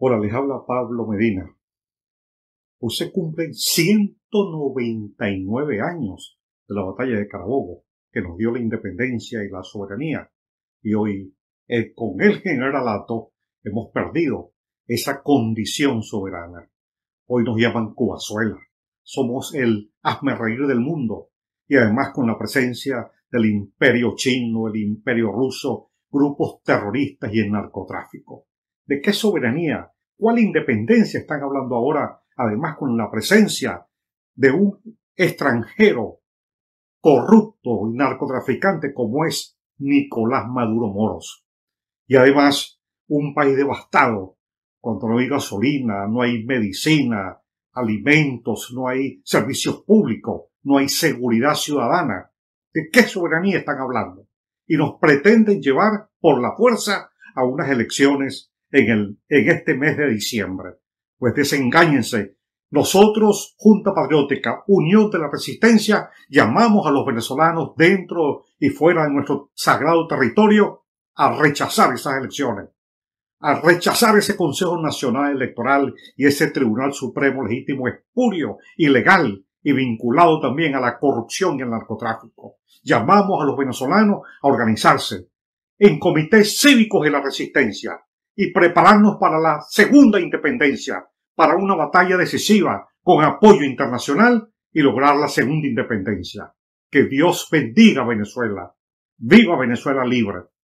Hola, les habla Pablo Medina. Hoy se cumplen 199 años de la batalla de Carabobo, que nos dio la independencia y la soberanía. Y hoy, eh, con el generalato, hemos perdido esa condición soberana. Hoy nos llaman Cubazuela. Somos el hazme reír del mundo. Y además con la presencia del imperio chino, el imperio ruso, grupos terroristas y el narcotráfico. ¿De qué soberanía? ¿Cuál independencia están hablando ahora? Además, con la presencia de un extranjero corrupto y narcotraficante como es Nicolás Maduro Moros. Y además, un país devastado. Cuando no hay gasolina, no hay medicina, alimentos, no hay servicios públicos, no hay seguridad ciudadana. ¿De qué soberanía están hablando? Y nos pretenden llevar por la fuerza a unas elecciones en, en este mes de diciembre. Pues desengáñense. Nosotros, Junta Patriótica, Unión de la Resistencia, llamamos a los venezolanos dentro y fuera de nuestro sagrado territorio a rechazar esas elecciones, a rechazar ese Consejo Nacional Electoral y ese Tribunal Supremo Legítimo espurio, ilegal y vinculado también a la corrupción y al narcotráfico. Llamamos a los venezolanos a organizarse en comités cívicos de la resistencia, y prepararnos para la segunda independencia, para una batalla decisiva con apoyo internacional y lograr la segunda independencia. Que Dios bendiga Venezuela. Viva Venezuela libre.